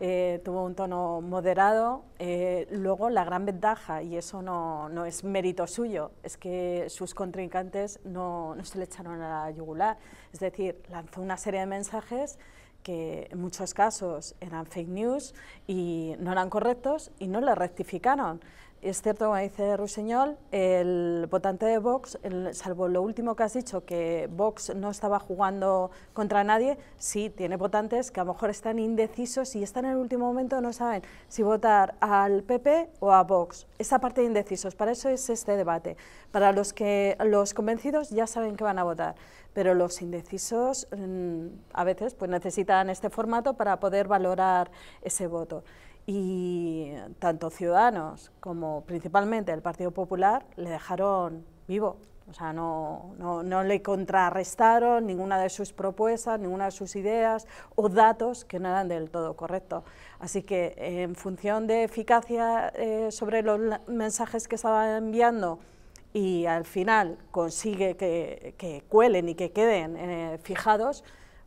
Eh, tuvo un tono moderado. Eh, luego, la gran ventaja, y eso no, es mérito suyo, es que sus contrincantes no, no se le echaron a la yugular. Es decir, lanzó una serie de mensajes que en muchos casos eran fake news y no eran correctos y no le rectificaron. Es cierto, como dice Ruseñol el votante de Vox, salvo lo último que has dicho, que Vox no estaba jugando contra nadie, sí, tiene votantes que a lo mejor están indecisos y están en el último momento, no saben si votar al PP o a Vox. Esa parte de indecisos, para eso es este debate. Para los, que, los convencidos ya saben que van a votar, pero los indecisos mm, a veces pues necesitan en este formato para poder valorar ese voto. Y tanto Ciudadanos como principalmente el Partido Popular le dejaron vivo. O sea, no, no, no, le contrarrestaron ninguna de sus propuestas, ninguna de sus ideas o datos que no eran del todo correctos. Así que en función de eficacia eh, sobre los mensajes que estaba enviando y al final consigue que, que cuelen y que queden eh, fijados,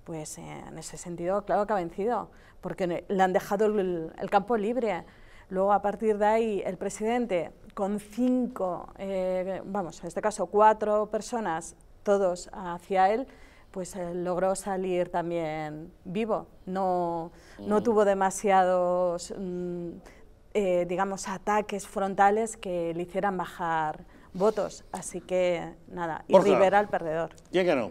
pues en ese sentido, claro que ha vencido, porque le han dejado el, campo libre. Luego, a partir de ahí, el presidente, con cinco, eh, vamos, en este caso cuatro personas, todos hacia él, pues eh, logró salir también vivo. No, mm. tuvo demasiados, mm, eh, digamos, ataques frontales que le hicieran bajar votos. Así que, nada, y pues Rivera el perdedor. no.